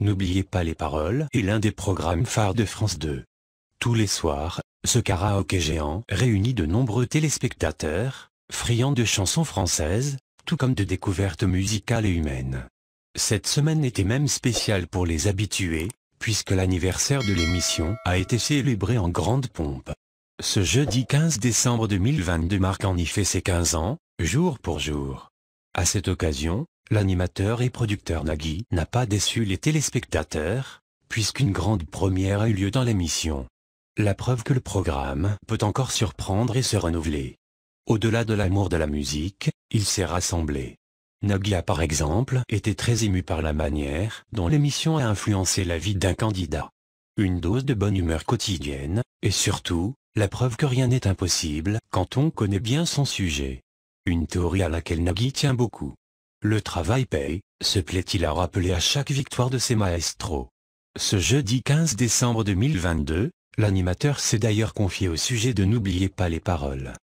N'oubliez pas les paroles et l'un des programmes phares de France 2. Tous les soirs, ce karaoké géant réunit de nombreux téléspectateurs, friands de chansons françaises, tout comme de découvertes musicales et humaines. Cette semaine était même spéciale pour les habitués, puisque l'anniversaire de l'émission a été célébré en grande pompe. Ce jeudi 15 décembre 2022 marque en effet ses 15 ans, jour pour jour. À cette occasion, l'animateur et producteur Nagui n'a pas déçu les téléspectateurs, puisqu'une grande première a eu lieu dans l'émission. La preuve que le programme peut encore surprendre et se renouveler. Au-delà de l'amour de la musique, il s'est rassemblé. Nagui a par exemple été très ému par la manière dont l'émission a influencé la vie d'un candidat. Une dose de bonne humeur quotidienne, et surtout, la preuve que rien n'est impossible quand on connaît bien son sujet. Une théorie à laquelle Nagui tient beaucoup. Le travail paye, se plaît-il à rappeler à chaque victoire de ses maestros. Ce jeudi 15 décembre 2022, l'animateur s'est d'ailleurs confié au sujet de N'oubliez pas les paroles.